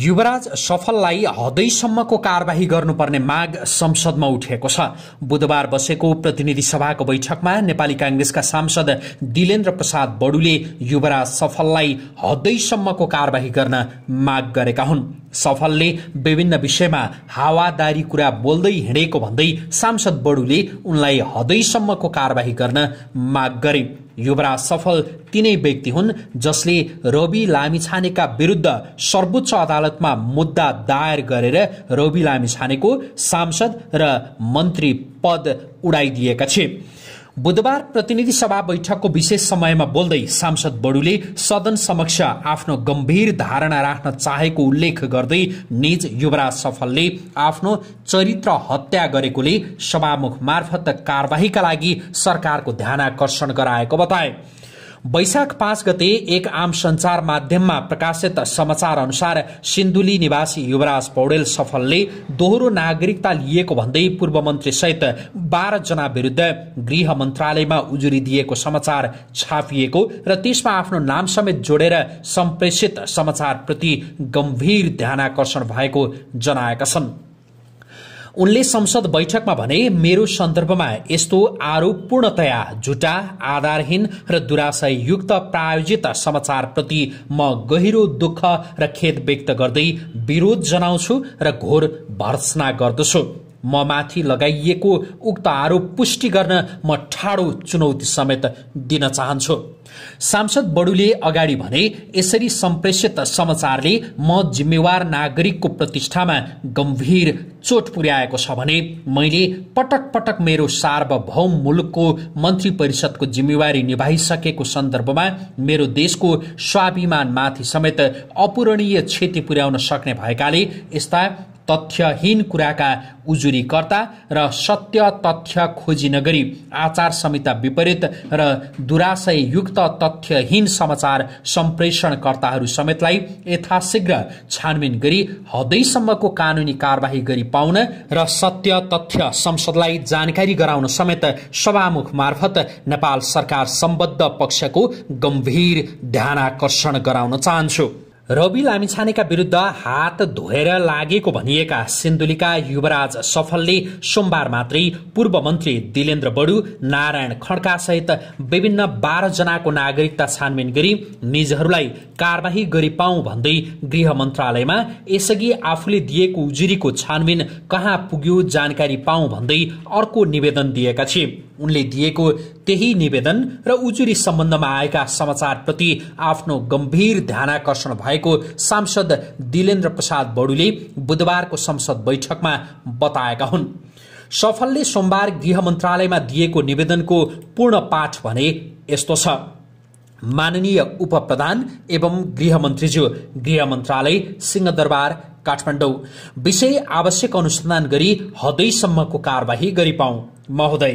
युवराज सफललाई हदैसम्मको कार्यवाही गर्नुपर्ने माग संसदमा उठेको छ बुधबार बसेको प्रतिनिधि सभाको बैठकमा नेपाली कांग्रेसका सांसद दिलेन्द्र प्रसाद बडुले युवराज सफललाई हदैसम्मको कार्यवाही गर्न माग गरेका हुन् सफलले विभिन्न विषयमा हावादारी कुरा बोल्दै हिँडेको भन्दै सांसद बडुले उनलाई हदैसम्मको कार्यवाही गर्न माग गरे युवराज सफल तिनै व्यक्ति हुन् जसले रवि लामिछानेका विरुद्ध सर्वोच्च अदालतमा मुद्दा दायर गरेर रवि लामिछानेको सांसद र मन्त्री पद उडाइदिएका थिए बुधबार प्रतिनिधि सभा बैठकको विशेष समयमा बोल्दै सांसद बडुले सदन समक्ष आफ्नो गम्भीर धारणा राख्न चाहेको उल्लेख गर्दै निज युवराज सफलले आफ्नो चरित्र हत्या गरेकोले सभामुख मार्फत कारवाहीका लागि सरकारको ध्यानकर्षण गराएको बताए वैशाख पाँच गते एक आम सञ्चार माध्यममा प्रकाशित समाचार अनुसार सिन्धुली निवासी युवराज पौडेल सफलले दोहोरो नागरिकता लिएको भन्दै पूर्व मन्त्रीसहित बाह्रजना विरूद्ध गृह मन्त्रालयमा उजुरी दिएको समाचार छापिएको र त्यसमा आफ्नो नाम समेत जोडेर सम्प्रेषित समाचारप्रति गम्भीर ध्यानाकर्षण भएको जनाएका छन् उनले संसद बैठकमा भने मेरो सन्दर्भमा यस्तो आरोप पूर्णतया झुटा आधारहीन र दुराशयुक्त प्रायोजित समाचारप्रति म गहिरो दुःख र खेद व्यक्त गर्दै विरोध जनाउँछु र घोर भर्सना गर्दछु म माथि लगाइएको उक्त आरोप पुष्टि गर्न म ठाडो चुनौती समेत दिन चाहन्छु सांसद बडुले अगाडि भने यसरी सम्प्रेषित समाचारले म जिम्मेवार नागरिकको प्रतिष्ठामा गम्भीर चोट पुर्याएको छ भने मैले पटक पटक मेरो सार्वभौम मुलुकको मन्त्री परिषदको जिम्मेवारी निभाइसकेको सन्दर्भमा मेरो देशको स्वाभिमानमाथि समेत अपूरणीय क्षति पुर्याउन सक्ने भएकाले यस्ता तथ्यहीन कुराका उजुरीकर्ता र सत्य तथ्य खोजी नगरी आचार संहिता विपरीत र दुराशयुक्त तथ्यहीन समाचार सम्प्रेषणकर्ताहरू समेतलाई यथाशीघ्र छानबिन गरी हदैसम्मको कानुनी कारवाही गरी पाउन र सत्य तथ्य संसदलाई जानकारी गराउन समेत सभामुख मार्फत नेपाल सरकार सम्बद्ध पक्षको गम्भीर ध्यानाकर्षण गराउन चाहन्छु रवि लामिछानेका विरुद्ध हात धोएर लागेको भनिएका सिन्धुलीका युवराज सफलले सोमबार मात्रै पूर्व मन्त्री दिलेन्द्र बडु नारायण खड्का सहित विभिन्न जनाको नागरिकता छानबिन गरी निजहरूलाई कारवाही गरी भन्दै गृह मन्त्रालयमा यसअघि आफूले दिएको उजुरीको छानबिन कहाँ पुग्यो जानकारी पाऊ भन्दै अर्को निवेदन दिएका थिए उनले दिएको त्यही निवेदन र उजुरी सम्बन्धमा आएका समाचारप्रति आफ्नो गम्भीर ध्यानाकर्षण भयो भएको सांसद दिलेन्द्र प्रसाद बडुले बुधबारको संसद बैठकमा बताएका हुन् सफलले सोमबार गृह मन्त्रालयमा दिएको निवेदनको पूर्ण पाठ भने यस्तो छ माननीय उप प्रधान एवं गृहमन्त्रीज्यू गृह मन्त्रालय सिंहदरबार काठमाडौँ विषय आवश्यक अनुसन्धान गरी हदैसम्मको कारवाही गरिपाऊ महोदय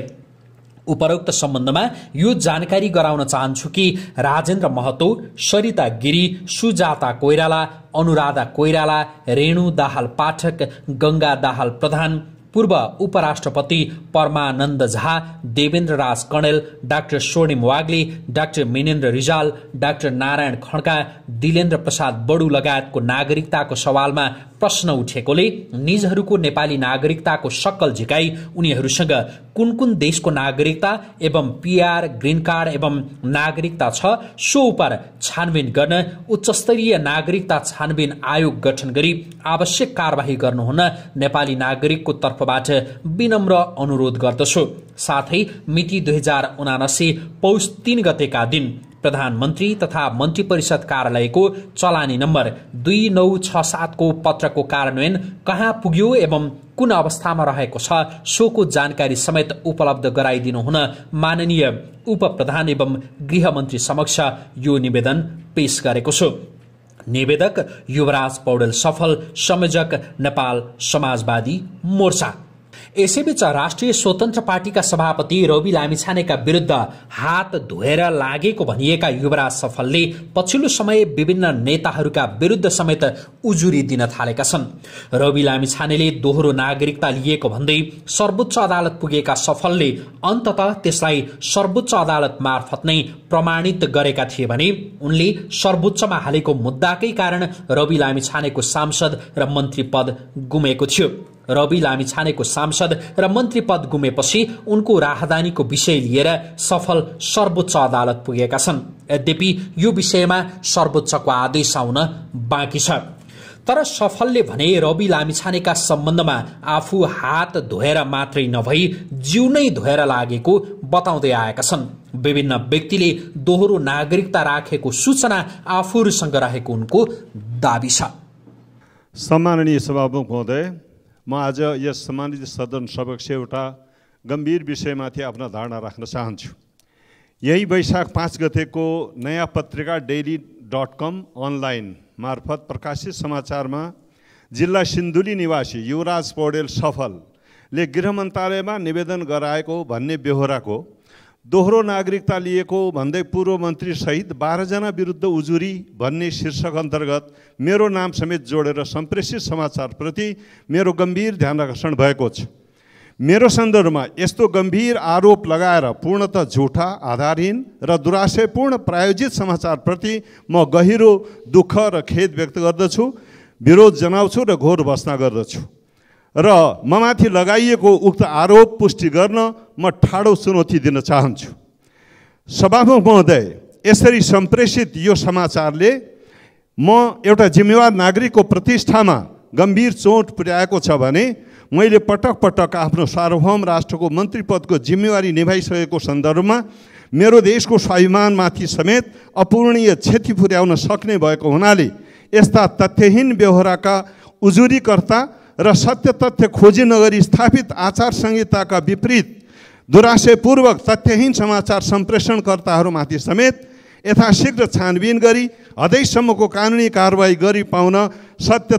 उपरोक्त सम्बन्धमा यो जानकारी गराउन चाहन्छु कि राजेन्द्र महतो सरिता गिरी सुजाता कोइराला अनुराधा कोइराला रेणु दाहाल पाठक गंगा दाहाल प्रधान पूर्व उपराष्ट्रपति Paramananda Jha Devendra Raj Kandel doctor Swarnim Wagle doctor Minendra Rijal doctor Narayan Khadka Dilendra Prasad Badu लगायतको नागरिकताको सवालमा प्रश्न उठेकोले निजहरूको नेपाली नागरिकताको सक्कल झिकाई उनीहरूसँग कुन कुन देशको नागरिकता एवं पिआर ग्रिन कार्ड एवं नागरिकता छ सो उप छानबिन गर्न उच्चस्तरीय नागरिकता छानबिन आयोग गठन गरी आवश्यक कार्यवाही गर्नुहुन नेपाली नागरिकको तर्फ तर्फबाट विनम्र अनुरोध गर्दछु साथै मिति दुई हजार उनासी पौष तीन गतेका दिन प्रधानमन्त्री तथा मन्त्री परिषद कार्यालयको चलानी नम्बर दुई नौ छ सातको पत्रको कार्यान्वयन कहाँ पुग्यो एवं कुन अवस्थामा रहेको छ सोको जानकारी समेत उपलब्ध गराइदिनु हुन माननीय उप प्रधान एवं गृहमन्त्री समक्ष यो निवेदन पेश गरेको छु निवेदक युवराज पौडेल सफल संयोजक नेपाल समाजवादी मोर्चा यसैबीच राष्ट्रिय स्वतन्त्र पार्टीका सभापति रवि लामिछानेका विरुद्ध हात धोएर लागेको भनिएका युवराज सफलले पछिल्लो समय विभिन्न नेताहरूका विरुद्ध समेत उजुरी दिन थालेका छन् रवि लामिछानेले दोहोरो नागरिकता लिएको भन्दै सर्वोच्च अदालत पुगेका सफलले अन्तत त्यसलाई सर्वोच्च अदालत मार्फत नै प्रमाणित गरेका थिए भने उनले सर्वोच्चमा हालेको मुद्दाकै कारण रवि लामिछानेको सांसद र मन्त्री पद गुमेको थियो रवि लामिछानेको सांसद र मन्त्री पद गुमेपछि उनको राहदानीको विषय लिएर सफल सर्वोच्च अदालत पुगेका छन् यद्यपि यो विषयमा सर्वोच्चको आदेश आउन बाँकी छ तर सफलले भने रवि लामिछानेका सम्बन्धमा आफू हात धोएर मात्रै नभई जिउ नै धोएर लागेको बताउँदै आएका छन् विभिन्न व्यक्तिले दोहोरो नागरिकता राखेको सूचना आफूहरूसँग रहेको उनको दावी छ सम्माननीय सभामुख महोदय म आज यस सम्मानित सदन समक्ष एउटा गम्भीर विषयमाथि आफ्ना धारणा राख्न चाहन्छु यही वैशाख पाँच गतेको नयाँ पत्रिका डेली डट कम अनलाइन मार्फत प्रकाशित समाचारमा जिल्ला सिन्धुली निवासी युवराज पौडेल सफलले गृह मन्त्रालयमा निवेदन गराएको भन्ने बेहोराको दोहोरो नागरिकता लिएको भन्दै पूर्व मन्त्रीसहित बाह्रजना विरुद्ध उजुरी भन्ने शीर्षक अन्तर्गत मेरो नाम समेत जोडेर सम्प्रेषित समाचारप्रति मेरो गम्भीर ध्यान आकर्षण भएको छ मेरो सन्दर्भमा यस्तो गम्भीर आरोप लगाएर पूर्णत झुठा आधारहीन र दुराशयपूर्ण प्रायोजित समाचारप्रति म गहिरो दुःख र खेद व्यक्त गर्दछु विरोध जनाउँछु र घोर बस्ना गर्दछु र ममाथि लगाइएको उक्त आरोप पुष्टि गर्न म ठाडो चुनौती दिन चाहन्छु सभामुख महोदय यसरी सम्प्रेषित यो समाचारले म एउटा जिम्मेवार नागरिकको प्रतिष्ठामा गम्भीर चोट पुर्याएको छ भने मैले पटक पटक आफ्नो सार्वभौम राष्ट्रको मन्त्री पदको जिम्मेवारी निभाइसकेको सन्दर्भमा मेरो देशको स्वाभिमानमाथि समेत अपूर्णीय क्षति पुर्याउन सक्ने भएको हुनाले यस्ता तथ्यहीन व्यवहारका उजुरीकर्ता र सत्य तथ्य खोजी नगरी स्थापित आचार संहिताका विपरीत दुराशयपूर्वक तथ्यहीन समाचार सम्प्रेषणकर्ताहरूमाथि समेत यथाशीघ्र छानबिन गरी हदैसम्मको कानुनी कारवाही गरी पाउन सत्य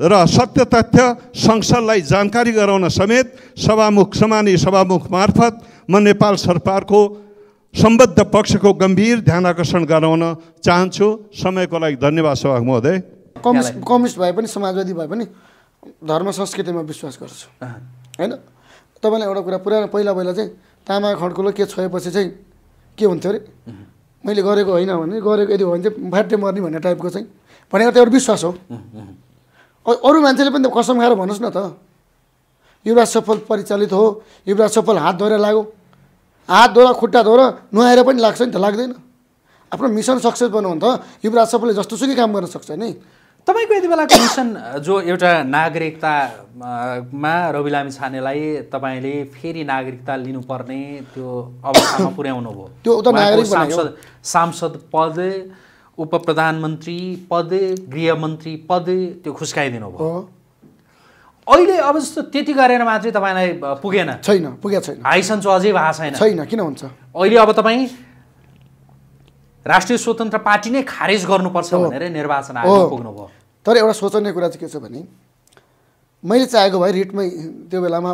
र सत्य तथ्य संसदलाई जानकारी गराउन समेत सभामुख समानी सभामुख मार्फत म नेपाल सरकारको सम्बद्ध पक्षको गम्भीर ध्यान आकर्षण गराउन चाहन्छु समयको लागि धन्यवाद सभामुख महोदय कम्युनिस्ट भए पनि समाजवादी भए पनि धर्म संस्कृतिमा विश्वास गर्छु होइन तपाईँलाई एउटा कुरा पुरानो पहिला पहिला चाहिँ तामा खड्कुलो के छोएपछि चाहिँ के हुन्थ्यो अरे मैले गरेको होइन भने गरेको यदि हो भने चाहिँ भाट्य मर्ने भन्ने टाइपको चाहिँ भनेको त एउटा विश्वास हो अरू मान्छेले पनि कसम खाएर भन्नुहोस् न त युवराज सफल परिचालित हो युवराज सफल हात धोएर लाग्यो हात धोएर खुट्टा धोएर नुहाएर पनि लाग्छ नि त लाग्दैन आफ्नो मिसन सक्सेस बनाउनु त युवराज सफलले जस्तोसुकै काम गर्न सक्छ नि तपाईँको यति बेला कमिसन जो एउटा नागरिकतामा रवि लामी छानेलाई तपाईँले फेरि नागरिकता लिनुपर्ने त्यो अवस्थामा पुर्याउनु भयो त्यो सांसद सांसद पद उप प्रधानमन्त्री पद गृहमन्त्री पद त्यो खुस्काइदिनु भयो अहिले अब जस्तो त्यति गरेर मात्रै तपाईँलाई पुगेन छैन पुगेको छैन हाइसन्चो अझै भएको छैन छैन किन हुन्छ अहिले अब तपाईँ राष्ट्रिय स्वतन्त्र पार्टी नै खारेज गर्नुपर्छ भनेर निर्वाचन आयोग पुग्नुभयो तर एउटा सोचनीय कुरा चाहिँ के छ भने मैले चाहेको भए रिटमै त्यो बेलामा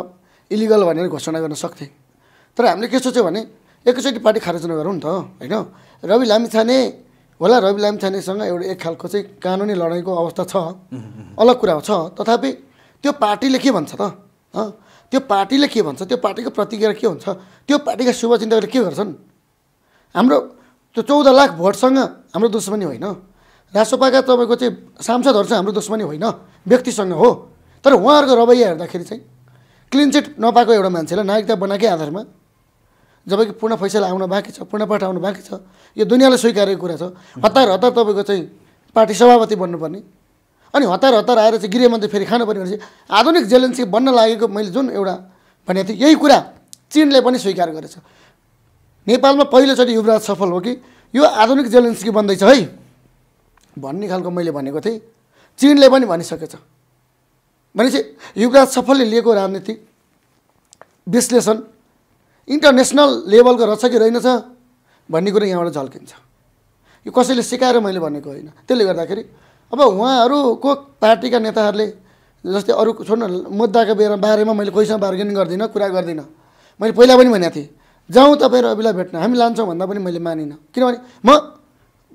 इलिगल भनेर घोषणा गर्न सक्थेँ तर हामीले के सोच्यो भने एकैचोटि पार्टी खारेज नगरौँ नि त होइन रवि लामिछाने होला रवि लामिछानेसँग एउटा एक खालको चाहिँ कानुनी लडाइँको अवस्था छ अलग कुरा छ तथापि त्यो पार्टीले के भन्छ त त्यो पार्टीले के भन्छ त्यो पार्टीको प्रतिक्रिया के हुन्छ त्यो पार्टीका शुभचिन्तकले के गर्छन् हाम्रो त्यो चौध लाख भोटसँग हाम्रो दुश्मनी होइन राजसपाका तपाईँको चाहिँ सांसदहरू चाहिँ हाम्रो दुश्मनी होइन व्यक्तिसँग हो तर उहाँहरूको रवैया हेर्दाखेरि चाहिँ क्लिन चिट नपाएको एउटा मान्छेलाई नागरिकता बनाएकै आधारमा जबकि पूर्ण फैसला आउन बाँकी छ पूर्ण पाठ आउन बाँकी छ यो दुनियाँले स्वीकारेको कुरा छ हतार हतार तपाईँको चाहिँ पार्टी सभापति बन्नुपर्ने अनि हतार हतार आएर चाहिँ गृहमन्त्री फेरि खानुपर्ने भनेपछि आधुनिक जेलेन्सी बन्न लागेको मैले जुन एउटा भनेको थिएँ यही कुरा चिनले पनि स्वीकार गरेको छ नेपालमा पहिलोचोटि युवराज सफल हो कि यो आधुनिक जेलेन्सकी बन्दैछ है भन्ने खालको मैले भनेको थिएँ चिनले पनि भनिसकेछ भनेपछि युवराज सफलले लिएको राजनीतिक विश्लेषण इन्टरनेसनल लेभलको रहेछ कि रहेनछ भन्ने कुरो यहाँबाट झल्किन्छ यो कसैले सिकाएर मैले भनेको होइन त्यसले गर्दाखेरि अब उहाँहरूको पार्टीका नेताहरूले जस्तै अरू छोड्नु मुद्दाको बारेमा मैले कोहीसँग बार्गेनिङ गर्दिनँ कुरा गर्दिनँ मैले पहिला पनि भनेको थिएँ जाउँ तपाईँ रविलाई भेट्न हामी लान्छौँ भन्दा पनि मैले मानिनँ किनभने म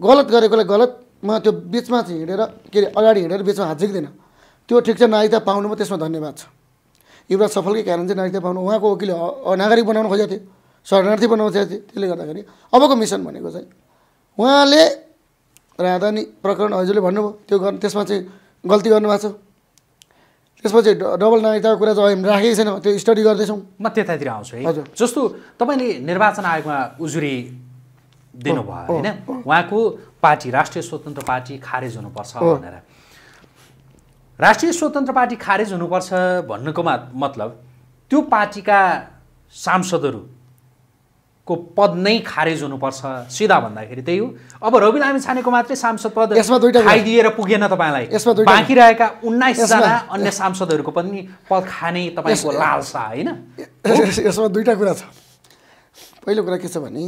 गलत गरेकोलाई गलत म त्यो बिचमा चाहिँ हिँडेर के अरे अगाडि हिँडेर बिचमा हात झिक्दिनँ त्यो ठिक छ नागरिकता पाउनुमा त्यसमा धन्यवाद छ युवराज सफलकै कारण चाहिँ नागरिकता पाउनु उहाँको वकिल नागरिक बनाउन खोजेको थियो शरणार्थी बनाउनु खोजेको थियो त्यसले गर्दाखेरि अबको मिसन भनेको चाहिँ उहाँले राजधानी प्रकरण हजुरले भन्नुभयो त्यो गर्नु त्यसमा चाहिँ गल्ती गर्नुभएको छ त्यसपछि डबल नागरिकताको कुरा त अहिले राखेको छैन त्यो स्टडी गर्दैछौँ म त्यतातिर आउँछु है हजुर जस्तो तपाईँले निर्वाचन आयोगमा उजुरी दिनुभयो होइन उहाँको पार्टी राष्ट्रिय स्वतन्त्र पार्टी खारेज हुनुपर्छ भनेर राष्ट्रिय स्वतन्त्र पार्टी खारेज हुनुपर्छ भन्नुको मतलब त्यो पार्टीका सांसदहरू को पद नै खारेज हुनुपर्छ सिधा भन्दाखेरि त्यही हो अब रवि लामी छानेको मात्रै सांसद पद यसमा दुईटा खाइदिएर पुगेन तपाईँलाई यसमा बाँकी रहेका उन्नाइसजना अन्य सांसदहरूको पनि पद खाने तपाईँको लालसा होइन यसमा दुईवटा कुरा छ पहिलो कुरा के छ भने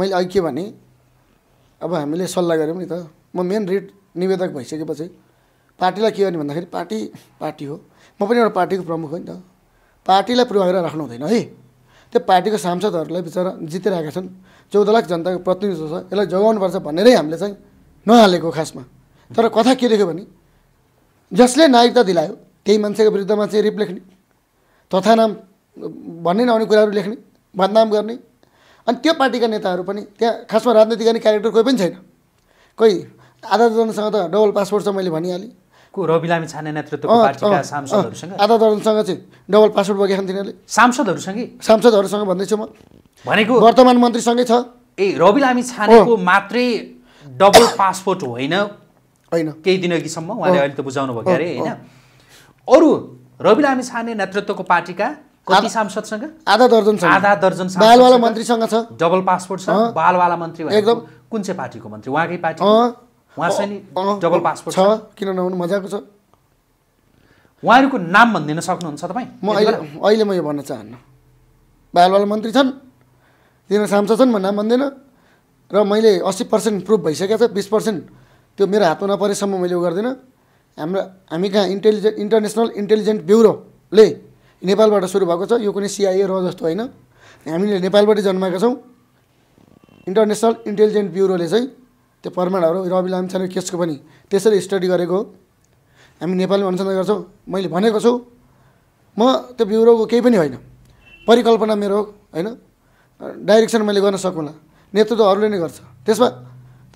मैले अघि के भने अब हामीले सल्लाह गऱ्यौँ नि त म मेन रेट निवेदक भइसकेपछि पार्टीलाई के गर्ने भन्दाखेरि पार्टी पार्टी हो म पनि एउटा पार्टीको प्रमुख हो नि त पार्टीलाई पुरा गरेर राख्नु हुँदैन है त्यो पार्टीको सांसदहरूलाई बिचरा जितिरहेका छन् चौध लाख जनताको प्रतिनिधित्व छ यसलाई जोगाउनुपर्छ भनेरै हामीले चाहिँ नहालेको खासमा तर कथा के लेख्यो भने जसले नागरिकता दिलायो त्यही मान्छेको विरुद्धमा चाहिँ रिप लेख्ने तथा नाम भन्नै नहुने कुराहरू लेख्ने बदनाम गर्ने अनि त्यो पार्टीका नेताहरू पनि त्यहाँ खासमा राजनीति गर्ने क्यारेक्टर कोही पनि छैन कोही आधा जनसँग त डबल पासपोर्ट छ मैले भनिहालेँ को रवि लामी छाने नेतृत्वको पार्टीका सांसदहरूसँग आधा दर्जनसँग चाहिँ डबल पासवर्ड छन् तिनीहरूले सांसदहरूसँगै सांसदहरूसँग भन्दैछु म भनेको वर्तमान मन्त्रीसँगै छ ए रवि लामी छानेको मात्रै डबल पासपोर्ट होइन होइन केही दिन अघिसम्म उहाँले अहिले त बुझाउनु भयो अरे होइन अरू रवि लामी छाने नेतृत्वको पार्टीका कति सांसदसँग आधा दर्जन आधा दर्जन बालवाला मन्त्रीसँग छ डबल पासपोर्ट छ बालवाला मन्त्री एकदम कुन चाहिँ पार्टीको मन्त्री उहाँकै पार्टी डबल पासपोर्ट छ किन नहुनु मजाको छ उहाँहरूको नाम भनिदिन सक्नुहुन्छ तपाईँ म अहिले अहिले म यो भन्न चाहन्न बालबाल मन्त्री छन् तिनीहरू सांसद छन् म नाम भन्दैन र मैले अस्सी पर्सेन्ट प्रुफ भइसकेको छ बिस पर्सेन्ट त्यो मेरो हातमा नपरेसम्म मैले उ गर्दिनँ हाम्रो हामी कहाँ इन्टेलिजेन्ट इन्टरनेसनल इन्टेलिजेन्ट ब्युरोले नेपालबाट सुरु भएको छ यो कुनै सिआइए र जस्तो होइन हामीले नेपालबाटै जन्माएका छौँ इन्टरनेसनल इन्टेलिजेन्ट ब्युरोले चाहिँ त्यो प्रमाणहरू रवि लामिछाने केसको पनि त्यसरी स्टडी गरेको हामी नेपालमा अनुसन्धान गर्छौँ मैले भनेको छु म त्यो ब्युरोको केही पनि होइन परिकल्पना मेरो होइन डाइरेक्सन मैले गर्न सकुँला नेतृत्वहरूले नै गर्छ त्यसमा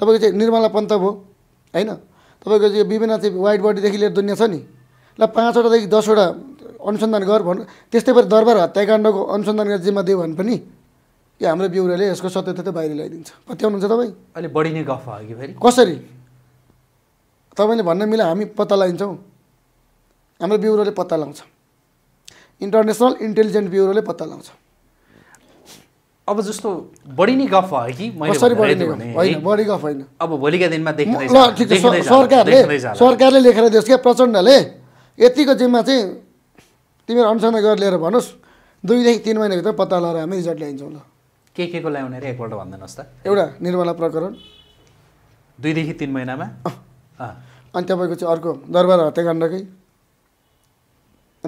तपाईँको चाहिँ निर्मला पन्त भयो होइन तपाईँको चाहिँ विभिन्न चाहिँ वाइट बडीदेखि लिएर दुनियाँ छ नि ल पाँचवटादेखि दसवटा अनुसन्धान गर भन्नु त्यस्तै पनि दरबार हत्याकाण्डको अनुसन्धान गरेर जिम्मा दियो भने पनि कि हाम्रो ब्युरोले यसको सत्यता त बाहिर ल्याइदिन्छ पत्याउनुहुन्छ तपाईँ अलिक बढी नै गफ हो कि फेरि कसरी तपाईँले भन्न मिला हामी पत्ता लगाइन्छौँ हाम्रो ब्युरोले पत्ता लगाउँछ इन्टरनेसनल इन्टेलिजेन्ट ब्युरोले पत्ता लगाउँछ अब जस्तो बढी नै गफ हो कि कसरी बढी होइन बढी गफ होइन अब भोलिका दिनमा ल ठिक छ सरकारले सरकारले लेखेर दियोस् क्या प्रचण्डले यतिको जिम्मा चाहिँ तिमीहरू अनुसन्धान गरेर लिएर भन्नुहोस् दुईदेखि तिन महिनाभित्र पत्ता लगाएर हामी रिजल्ट ल्याइन्छौँ ल के के को ल्याउने रे एकपल्ट भनिदिनुहोस् त एउटा निर्मला प्रकरण दुईदेखि तिन महिनामा अनि तपाईँको चाहिँ अर्को दरबार हत्याकाण्डकै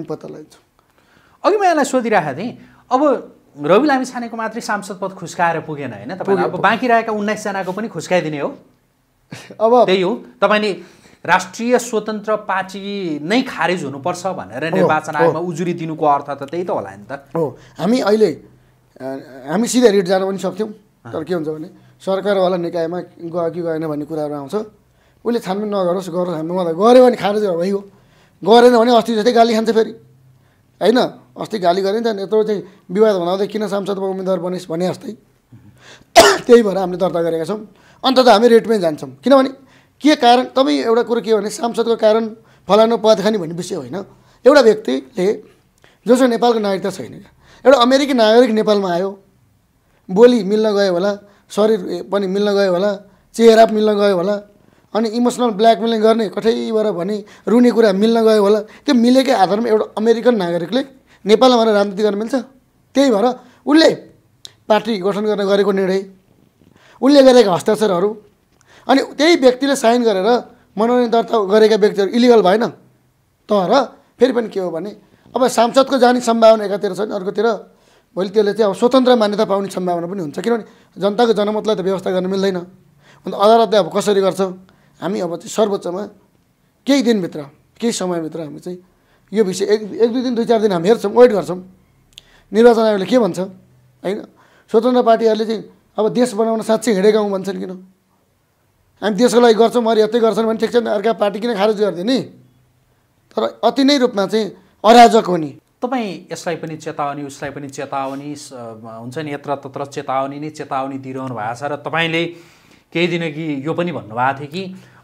पत्ता लगाइन्छ अघि म यसलाई सोधिरहेको थिएँ अब रवि लामी छानेको मात्रै सांसद पद खुस्काएर पुगेन होइन तपाईँ अब बाँकी रहेका उन्नाइसजनाको पनि खुस्काइदिने हो अब त्यही हो तपाईँले राष्ट्रिय स्वतन्त्र पार्टी नै खारेज हुनुपर्छ भनेर निर्वाचन आयोगमा उजुरी दिनुको अर्थ त त्यही त होला नि त हो हामी अहिले हामी सिधै रिट जान पनि सक्थ्यौँ तर के हुन्छ भने सरकारवाला निकायमा गयो कि गएन भन्ने कुराहरू आउँछ उसले छानबिन नगरोस् गरोस् हामी मलाई गऱ्यो भने खारेज भइयो गरेन भने अस्ति जस्तै गाली खान्छ फेरि होइन अस्ति गाली गऱ्यो नि त यत्रो चाहिँ विवाद भनाउँदै किन सांसदमा उम्मेदवार बनिस् भने जस्तै त्यही भएर हामीले दर्ता गरेका छौँ अन्त त हामी रेटमै जान्छौँ किनभने के कारण तपाईँ एउटा कुरो के भने सांसदको कारण फलानु पद खाने भन्ने विषय होइन एउटा व्यक्तिले जसको नेपालको नागरिकता छैन क्या एउटा अमेरिकी नागरिक नेपालमा आयो बोली मिल्न गयो होला शरीर पनि मिल्न गयो होला चेहरा मिल्न गयो होला अनि इमोसनल ब्ल्याकमेलिङ गर्ने कठैबाट भने रुने कुरा मिल्न गयो होला त्यो मिलेकै आधारमा एउटा अमेरिकन नागरिकले नेपालमा भनेर राजनीति गर्न मिल्छ त्यही भएर उसले पार्टी गठन गर्न गरेको निर्णय उसले गरेका हस्ताक्षरहरू अनि त्यही व्यक्तिले साइन गरेर मनोनयन दर्ता गरेका व्यक्तिहरू इलिगल भएन तर फेरि पनि के हो भने अब सांसदको जाने सम्भावना एकातिर छ नि अर्कोतिर भोलि त्यसले चाहिँ अब स्वतन्त्र मान्यता पाउने सम्भावना पनि हुन्छ किनभने जनताको जनमतलाई त व्यवस्था गर्न मिल्दैन अन्त अदालतले अब कसरी गर्छ हामी अब चाहिँ सर्वोच्चमा केही दिनभित्र केही समयभित्र हामी चाहिँ यो विषय एक एक दुई दिन दुई चार दिन हामी हेर्छौँ वेट गर्छौँ निर्वाचन आयोगले के भन्छ होइन स्वतन्त्र पार्टीहरूले चाहिँ अब देश बनाउन साँच्चै हिँडेका हौँ भन्छन् किन हामी देशको लागि गर्छौँ मरि यतै गर्छन् भने ठिक छ अर्का पार्टी किन खारेज गरिदिने तर अति नै रूपमा चाहिँ अराजक हो नि तपाईँ यसलाई पनि चेतावनी उसलाई पनि चेतावनी हुन्छ नि यत्र तत्र चेतावनी नै चेतावनी दिइरहनु भएको छ र तपाईँले केही दिन अघि यो पनि भन्नुभएको थियो कि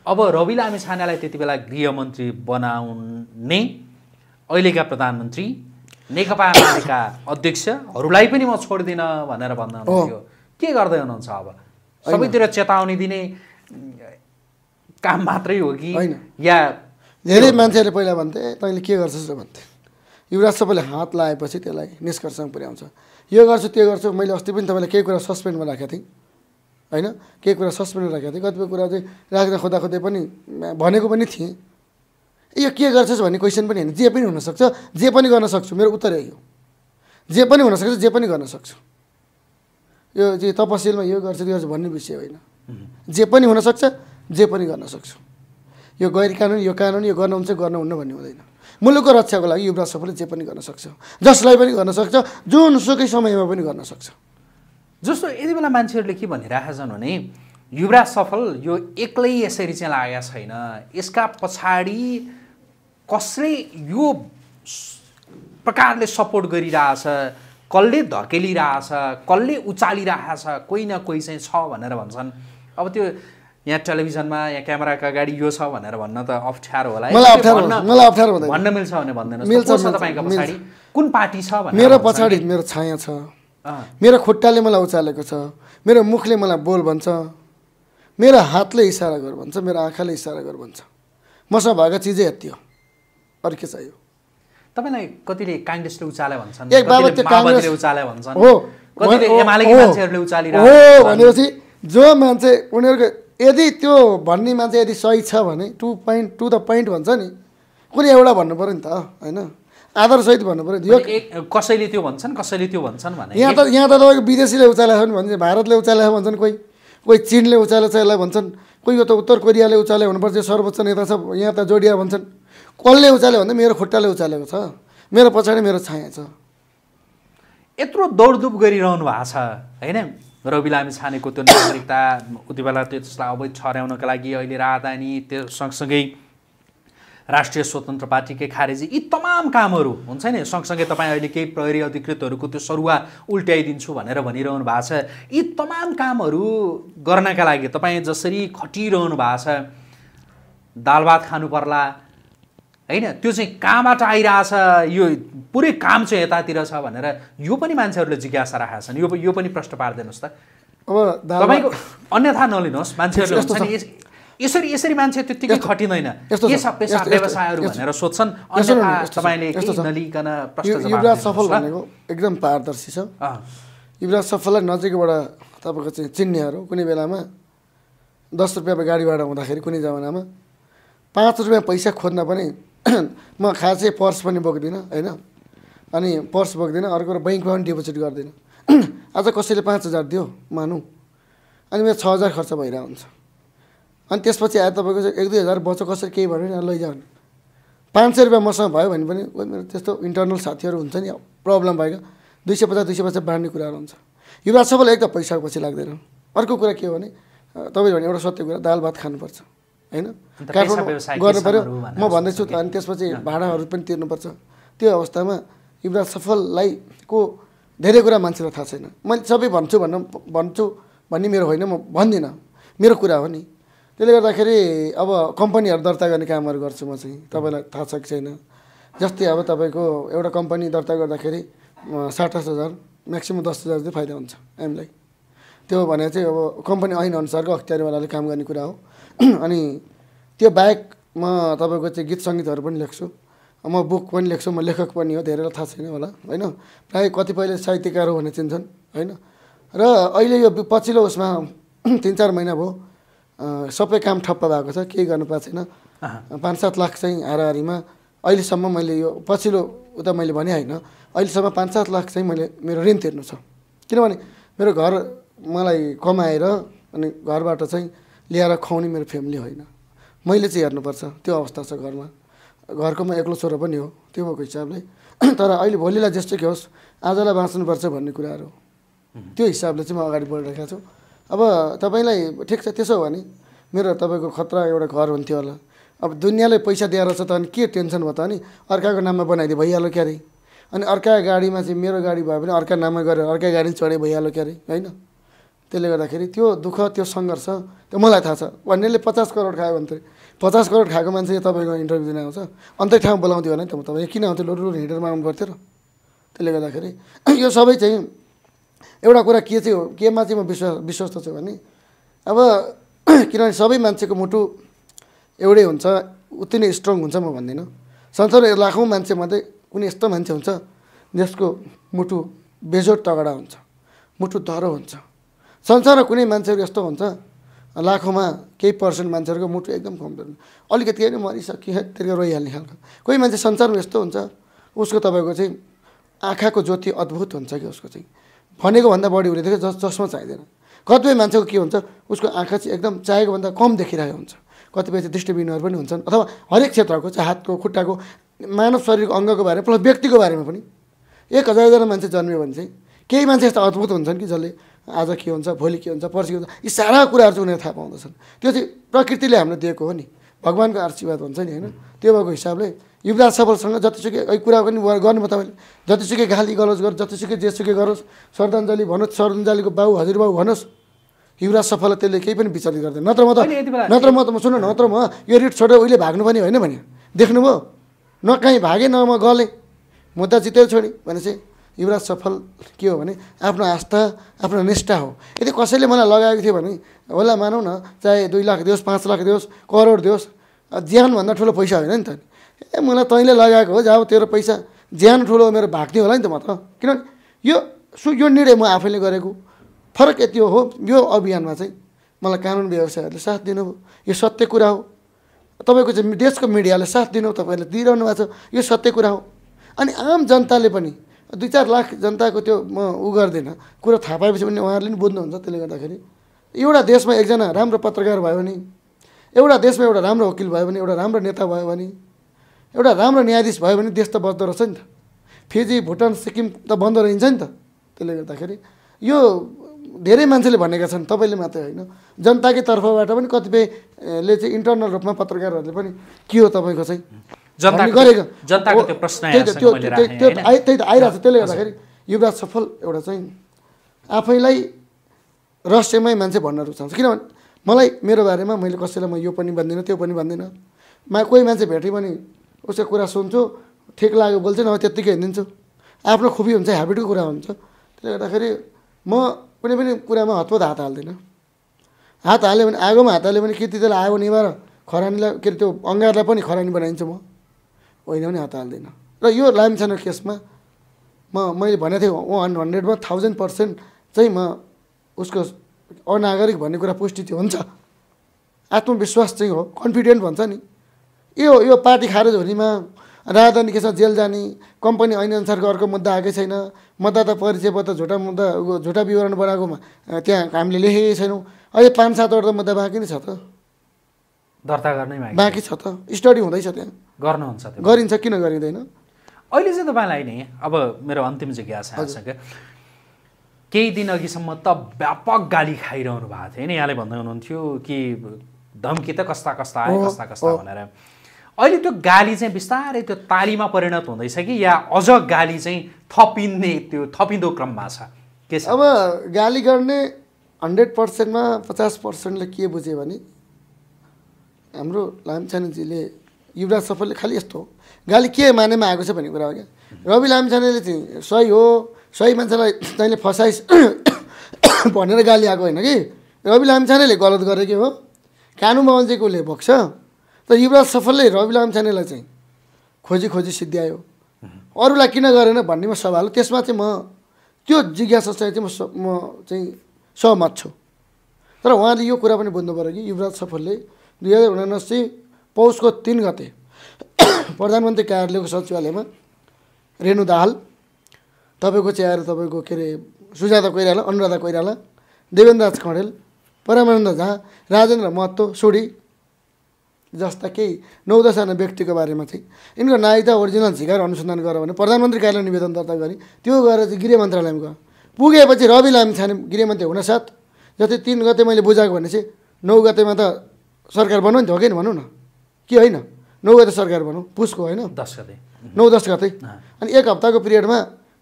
अब रवि लामी छानेलाई त्यति बेला गृहमन्त्री बनाउने अहिलेका प्रधानमन्त्री नेकपा मालेका अध्यक्षहरूलाई पनि म छोड्दिनँ भनेर भन्नुहुन्थ्यो के गर्दै हुनुहुन्छ अब सबैतिर चेतावनी दिने काम मात्रै हो कि या धेरै मान्छेहरूले पहिला भन्थे तैँले के गर्छस् भन्थे युवराज सबैले हात लाएपछि त्यसलाई निष्कर्षमा पुर्याउँछ यो गर्छु त्यो गर्छु मैले अस्ति पनि तपाईँलाई केही कुरा सस्पेन्डमा राखेको थिएँ होइन केही कुरा सस्पेन्डमा राखेको थिएँ कतिपय कुरा चाहिँ राख्दा खोज्दा खोज्दै पनि भनेको पनि थिएँ यो के गर्छस् भन्ने क्वेसन पनि होइन जे पनि हुनसक्छ जे पनि गर्न सक्छु मेरो उत्तर यही हो जे पनि हुनसक्छ जे पनि गर्न सक्छु यो चाहिँ तपसिलमा यो गर्छ त्यो गर्छु भन्ने विषय होइन जे पनि हुनसक्छ जे पनि गर्न सक्छु यो गैर कानुन यो कानुन यो गर्नुहुन्छ गर्नुहुन्न भन्ने हुँदैन मुलुकको रक्षाको लागि युवराज सफलले जे पनि गर्न सक्छ जसलाई पनि गर्न सक्छ जुनसुकै समयमा पनि गर्न सक्छ जस्तो यति बेला मान्छेहरूले के भनिरहेका छन् भने युवराज सफल यो एक्लै यसरी चाहिँ लागेको छैन यसका पछाडि कसले यो प्रकारले सपोर्ट गरिरहेछ कसले धकेलिरहेछ कसले उचालिरहेछ कोही न कोही चाहिँ छ भनेर भन्छन् अब त्यो यहाँ टेलिभिजनमा यहाँ क्यामेराको अगाडि यो छ भनेर भन्न त अप्ठ्यारो होला भन्न मिल्छ भने भन्दैन कुन पार्टी छ मेरो पछाडि मेरो छाया छ मेरो खुट्टाले मलाई उचालेको छ मेरो मुखले मलाई बोल भन्छ मेरो हातले इसारा गर भन्छ मेरो आँखाले इसारा गर भन्छ मसँग भएको चिजै यति हो अरू के चाहियो तपाईँलाई कतिले काङ्ग्रेसले उचाले भन्छन् एक काङ्ग्रेसले उचाले भन्छन् हो कतिले एमालेको मान्छेहरूले उचालिरहेको हो भनेपछि जो मान्छे उनीहरूको यदि त्यो भन्ने मान्छे यदि सही छ भने to point to the point भन्छ नि कुनै एउटा भन्नु पऱ्यो नि त होइन आधारसहित भन्नु पऱ्यो यो कसैले त्यो भन्छन् कसैले त्यो भन्छन् भने यहाँ त यहाँ त तपाईँको विदेशीले उचालेको भने भन्छ भारतले उचालेको भन्छन् कोही कोही चिनले उचालेको छ यसलाई भन्छन् कोही यो त उत्तर कोरियाले उचाले हुनुपर्छ यो सर्वोच्च नेता छ यहाँ त जोडिया भन्छन् कसले उचाल्यो भन्दा मेरो खुट्टाले उचालेको छ मेरो पछाडि मेरो छाया छ यत्रो दौडधुप गरिरहनु भएको छ होइन रवि लामी छानेको त्यो नागरिकता उति बेला त्यो त्यसलाई अवैध छर्याउनका लागि अहिले राजधानी त्यो सँगसँगै राष्ट्रिय स्वतन्त्र पार्टीकै खारेजी यी तमाम कामहरू हुन्छ नि सँगसँगै तपाईँ अहिले केही प्रहरी अधिकृतहरूको त्यो सरुवा उल्ट्याइदिन्छु भनेर भनिरहनु भएको छ यी तमाम कामहरू गर्नका लागि तपाईँ जसरी खटिरहनु भएको छ दाल भात खानु पर्ला होइन त्यो चाहिँ कहाँबाट आइरहेछ यो पुरै काम चाहिँ यतातिर छ भनेर यो पनि मान्छेहरूले जिज्ञासा राखेका छन् यो यो पनि प्रश्न पारिदिनुहोस् त अब तपाईँको अन्यथा नलिनुहोस् मान्छेहरूले यसरी यसरी मान्छे त्यतिकै खटिँदैन व्यवसायहरू भनेर सोध्छन् तपाईँले नलिकन युवराज सफल भनेको एकदम पारदर्शी छ युवराज सफललाई नजिकबाट तपाईँको चाहिँ चिन्नेहरू कुनै बेलामा दस रुपियाँको गाडीबाट हुँदाखेरि कुनै जमानामा पाँच रुपियाँ पैसा खोज्न पनि म खासै पर्स पनि बोक्दिनँ होइन अनि पर्स बोक्दिनँ अर्को कुरा ब्याङ्कमा पनि डिपोजिट गर्दिनँ आज कसैले पाँच हजार दियो मानौँ अनि मेरो छ हजार खर्च भइरहेको हुन्छ अनि त्यसपछि आएर तपाईँको चाहिँ एक दुई हजार बच्चो कसरी केही भन्यो भने लैजाने पाँच सय रुपियाँ मसँग भयो भने पनि मेरो त्यस्तो इन्टरनल साथीहरू हुन्छ नि प्रब्लम भएको दुई सय पचास दुई सय पचास बाँड्ने कुराहरू हुन्छ युवा सबैलाई एक त पैसाको पछि लाग्दैन अर्को कुरा के हो भने तपाईँले भने एउटा सत्य कुरा दाल भात खानुपर्छ होइन काठमाडौँ गर्नु पऱ्यो म भन्दैछु अनि त्यसपछि भाडाहरू पनि तिर्नुपर्छ त्यो अवस्थामा युवराज सफललाई को धेरै कुरा मान्छेलाई थाहा छैन मैले सबै भन्छु भन्न भन्छु भन्ने मेरो होइन म भन्दिनँ मेरो कुरा हो नि त्यसले गर्दाखेरि अब कम्पनीहरू दर्ता गर्ने कामहरू गर्छु म चाहिँ तपाईँलाई थाहा छ कि छैन जस्तै अब तपाईँको एउटा कम्पनी दर्ता गर्दाखेरि साठास हजार म्याक्सिमम् दस हजार चाहिँ फाइदा हुन्छ हामीलाई त्यो भने चाहिँ अब कम्पनी ऐनअनुसारको अख्तियारवालाले काम गर्ने कुरा हो अनि त्यो बाहेक म तपाईँको चाहिँ गीत सङ्गीतहरू पनि लेख्छु म बुक पनि लेख्छु म लेखक पनि हो धेरैलाई थाहा छैन होला होइन प्रायः कतिपयले साहित्यकार हो भने चिन्छन् होइन र अहिले यो पछिल्लो उसमा तिन चार महिना भयो सबै काम ठप्प भएको छ केही गर्नु पाएको छैन पाँच सात लाख चाहिँ हाराहारीमा अहिलेसम्म मैले यो पछिल्लो उता मैले भने होइन अहिलेसम्म पाँच सात लाख चाहिँ मैले मेरो ऋण तिर्नु छ किनभने मेरो घर मलाई कमाएर अनि घरबाट चाहिँ ल्याएर खुवाउने मेरो फेमिली होइन मैले चाहिँ हेर्नुपर्छ त्यो अवस्था छ घरमा घरकोमा एक्लो छोरो पनि हो त्यो भएको हिसाबले तर अहिले भोलिलाई जस्तो के होस् आजलाई बाँच्नुपर्छ भन्ने कुराहरू त्यो हिसाबले चाहिँ म अगाडि बढिरहेको छु अब तपाईँलाई ठिक छ त्यसो हो भने मेरो तपाईँको खतरा एउटा घर हुन्थ्यो होला अब दुनियाँले पैसा दिएर छ त अनि के टेन्सन भयो त अनि अर्काको नाममा बनाइदियो भइहाल्यो क्यारे अनि अर्का गाडीमा चाहिँ मेरो गाडी भयो भने अर्का नाममा गरेर अर्का गाडी चढे भइहाल्यो क्यारे होइन त्यसले गर्दाखेरि त्यो दुःख त्यो सङ्घर्ष त्यो मलाई थाहा छ वानले पचास करोड खायो भने त पचास करोड खाएको मान्छे तपाईँको इन्टरभ्यू दिन आउँछ अन्तै ठाउँ बोलाउँथ्यो नि त म तपाईँ किन आउँथ्यो लुरु हिँडेर आउनु पर्थ्यो र त्यसले गर्दाखेरि यो सबै चाहिँ एउटा कुरा के चाहिँ हो केमा चाहिँ म विश्वास विश्वस्त छु भने अब किनभने सबै मान्छेको मुटु एउटै हुन्छ उति नै स्ट्रङ हुन्छ म भन्दिनँ संसारमा लाखौँ मान्छे मध्ये कुनै यस्तो मान्छे हुन्छ जसको मुटु बेजोड तगडा हुन्छ मुटु धरो हुन्छ संसारमा कुनै मान्छेहरू यस्तो हुन्छ लाखौँमा केही पर्सेन्ट मान्छेहरूको मुटु एकदम कमजोर अलिकति होइन मरिसक्यो त्यसले रोइहाल्ने खालको कोही मान्छे संसारमा यस्तो हुन्छ उसको तपाईँको चाहिँ आँखाको ज्योति अद्भुत हुन्छ कि उसको चाहिँ भनेको भन्दा बढी हुने जस चस्मा चाहिँदैन कतिपय मान्छेको के हुन्छ उसको आँखा चाहिँ एकदम चाहेको भन्दा कम देखिरहेको हुन्छ कतिपय चाहिँ दृष्टिबिनहरू पनि हुन्छन् अथवा हरेक क्षेत्रको चाहिँ हातको खुट्टाको मानव शरीरको अङ्गको बारेमा प्लस व्यक्तिको बारेमा पनि एक हजारजना मान्छे जन्मियो भने चाहिँ केही मान्छे यस्तो अद्भुत हुन्छन् कि जसले आज के हुन्छ भोलि के हुन्छ पर्सि के हुन्छ यी सारा कुराहरू चाहिँ उनीहरू थाहा पाउँदछन् त्यो चाहिँ प्रकृतिले हामीले दिएको हो नि भगवान्को आशीर्वाद हुन्छ नि होइन त्यो भएको हिसाबले युवराज सफलसँग जतिसुकै कुरा पनि गर्नुभयो तपाईँले जतिसुकै गाली गलोज गरोस् जतिसुकै जेसुकै गरोस् श्रद्धाञ्जली भनोस् श्रद्धाञ्जलीको बाउ हजुरबाउ भनोस् युवराज सफललाई त्यसले केही पनि विचलित गर्दैन नत्र म त नत्र म त म सुन नत्र म यो रिट छोडेर उहिले भाग्नु पनि होइन भने देख्नुभयो न कहीँ भागेँ न म गलेँ मुद्दा जितेर छोडेँ भनेपछि युवराज सफल के हो भने आफ्नो आस्था आफ्नो निष्ठा हो यदि कसैले मलाई लगाएको थियो भने होला मानौ न चाहे दुई लाख दियोस् पाँच लाख दियोस् करोड दियोस् ज्यानभन्दा ठुलो पैसा होइन नि त ए मलाई तैँले लगाएको हो जब तेरो पैसा ज्यान ठुलो मेरो दियो होला नि त म त किनभने यो सु यो निर्णय म आफैले गरेको फरक यति हो यो अभियानमा चाहिँ मलाई कानुन व्यवसायहरूले साथ दिनुभयो यो सत्य कुरा हो तपाईँको चाहिँ देशको मिडियाले साथ दिनु तपाईँहरूले दिइरहनु भएको छ यो सत्य कुरा हो अनि आम जनताले पनि दुई चार लाख जनताको त्यो म उ गर्दिनँ कुरो थाहा पाएपछि पनि उहाँहरूले पनि बुझ्नुहुन्छ त्यसले गर्दाखेरि एउटा देशमा एकजना राम्रो पत्रकार भयो भने एउटा देशमा एउटा राम्रो वकिल भयो भने एउटा राम्रो नेता भयो भने एउटा राम्रो न्यायाधीश भयो भने देश त बस्दो रहेछ नि त फिजी भुटान सिक्किम त बन्द रहन्छ नि त त्यसले गर्दाखेरि यो धेरै मान्छेले भनेका छन् तपाईँले मात्रै होइन जनताकै तर्फबाट पनि कतिपयले चाहिँ इन्टर्नल रूपमा पत्रकारहरूले पनि के हो तपाईँको चाहिँ गरेको त्यही त आइरहेको छ त्यसले गर्दाखेरि युवराज सफल एउटा चाहिँ आफैलाई रहस्यमय मान्छे भन्न रुचाउँछ किनभने मलाई मेरो बारेमा मैले कसैलाई म यो पनि भन्दिनँ त्यो पनि भन्दिनँ मा कोही मान्छे भेटेँ भने उसको कुरा सुन्छु ठिक लाग्यो बोल्छु नभए त्यत्तिकै हिँडिदिन्छु आफ्नो खुबी हुन्छ ह्याबिटको कुरा हुन्छ त्यसले गर्दाखेरि म कुनै पनि कुरामा हतपत हात हाल्दिनँ हात हाल्यो भने आगोमा हात हाल्यो भने के त्यतिलाई आगो निभाएर खरानीलाई के अरे त्यो अङ्गारलाई पनि खरानी बनाइदिन्छु म होइन भने हात हाल्दैन र यो लाम्छानो केसमा म मैले भनेको थिएँ वान हन्ड्रेडमा थाउजन्ड पर्सेन्ट चाहिँ म उसको अनागरिक भन्ने कुरा पुष्टि हुन्छ आत्मविश्वास चाहिँ हो कन्फिडेन्ट भन्छ नि यो यो पार्टी खारेज हुनेमा राजधानी केसमा जेल जाने कम्पनी ऐनअनुसारको अर्को मुद्दा आएकै छैन मतदाता परिचय पत्र झुटा मुद्दा झुटा विवरण बनाएकोमा त्यहाँ हामीले लेखेकै छैनौँ अहिले पाँच सातवटा मुद्दा बाँकी नै छ त दर्ता गर्नै बाँकी छ त स्टडी हुँदैछ त्यहाँ गर्नुहुन्छ गरिन्छ किन गरिँदैन अहिले चाहिँ तपाईँलाई नि अब मेरो अन्तिम जिज्ञासा क्या केही दिन अघिसम्म त व्यापक गाली खाइरहनु भएको थियो होइन यहाँले भन्दै हुनुहुन्थ्यो कि धम्की त कस्ता कस्ता आयो कस्ता कस्ता भनेर अहिले त्यो गाली चाहिँ बिस्तारै त्यो तालीमा परिणत हुँदैछ कि या अझ गाली चाहिँ थपिने त्यो थपिँदो क्रममा छ के अब गाली गर्ने हन्ड्रेड पर्सेन्टमा पचास पर्सेन्टले के बुझ्यो भने हाम्रो लामछानेजीले युवराज सफलले खालि यस्तो हो गाली के मानेमा आएको छ भन्ने कुरा हो क्या रवि लामछानेले चाहिँ सही हो सही मान्छेलाई तैँले फसाइस भनेर गाली आएको होइन कि रवि लामछानेले गलत गरे कि हो कानु उसले भोग्छ तर युवराज सफलले रवि लामछानेलाई चाहिँ खोजी खोजी सिद्ध्यायो अरूलाई किन गरेन भन्नेमा सवाल हो त्यसमा चाहिँ म त्यो जिज्ञासा चाहिँ म म चाहिँ सहमत छु तर उहाँले यो कुरा पनि बुझ्नु पऱ्यो कि युवराज सफलले दुई हजार उनासी पौषको तिन गते प्रधानमन्त्री कार्यालयको सचिवालयमा रेणु दाहाल तपाईँको आएर तपाईँको के अरे सुजाता कोइराला अनुराधा कोइराला देवेन्द्रराज खडेल परमानन्द झा राजेन्द्र महतो सोडी जस्ता केही नौ दसजना व्यक्तिको बारेमा चाहिँ यिनको नायिता ओरिजिनल झिकाएर अनुसन्धान गर भने प्रधानमन्त्री कार्यालय निवेदन दर्ता गरेँ त्यो गएर चाहिँ गृह मन्त्रालयमा गयो पुगेपछि रवि लामी छाने गृहमन्त्री हुनसाथ जति तिन गते मैले बुझाएको भने चाहिँ नौ गतेमा त सरकार बनाऊ नि त हो कि भनौँ न कि होइन नौ गते सरकार भनौँ पुसको होइन दस गते नौ दस गते अनि एक हप्ताको पिरियडमा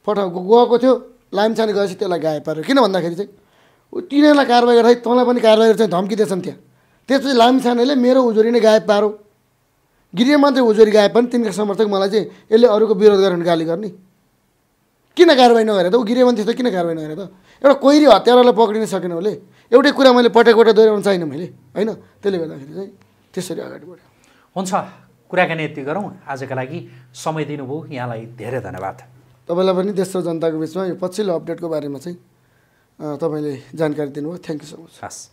पठाउ गएको थियो लामछाने गएपछि त्यसलाई गाए पाऱ्यो किन भन्दाखेरि चाहिँ ऊ तिनीहरूलाई कारवाही गर्दाखेरि तँलाई पनि कारवाही गर्छ धम्किँदैछन् त्यहाँ त्यसपछि लामछानेले मेरो उजुरी नै गायब पारो गृहमन्त्री उजुरी गायब पनि तिनका समर्थक मलाई चाहिँ यसले अरूको विरोध गरेर गाली गर्ने किन कारवाही नगरे त ऊ गिरेमा त किन कारवाही नगरे त एउटा कोइरी हत्यारालाई पक्रिन सकेन उसले एउटै कुरा मैले पटक पटक दोहोऱ्याउनु चाहिँ मैले होइन त्यसले गर्दाखेरि चाहिँ त्यसरी अगाडि बढ्यो हुन्छ कुराकानी यति गरौँ आजका लागि समय दिनुभयो यहाँलाई धेरै धन्यवाद तपाईँलाई पनि देश र जनताको बिचमा यो पछिल्लो अपडेटको बारेमा चाहिँ तपाईँले जानकारी दिनुभयो थ्याङ्क यू सो मच हस्